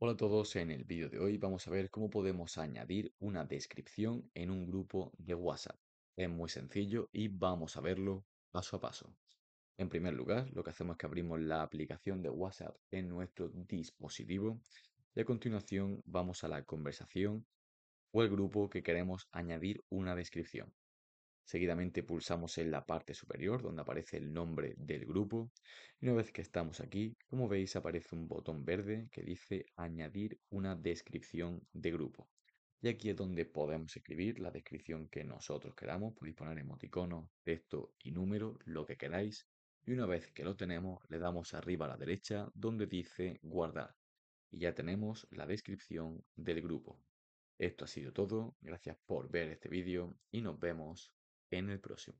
Hola a todos, en el vídeo de hoy vamos a ver cómo podemos añadir una descripción en un grupo de WhatsApp. Es muy sencillo y vamos a verlo paso a paso. En primer lugar, lo que hacemos es que abrimos la aplicación de WhatsApp en nuestro dispositivo y a continuación vamos a la conversación o el grupo que queremos añadir una descripción. Seguidamente pulsamos en la parte superior donde aparece el nombre del grupo y una vez que estamos aquí, como veis aparece un botón verde que dice añadir una descripción de grupo. Y aquí es donde podemos escribir la descripción que nosotros queramos, podéis poner emoticono, texto y número, lo que queráis. Y una vez que lo tenemos, le damos arriba a la derecha donde dice guardar. Y ya tenemos la descripción del grupo. Esto ha sido todo, gracias por ver este vídeo y nos vemos en el próximo.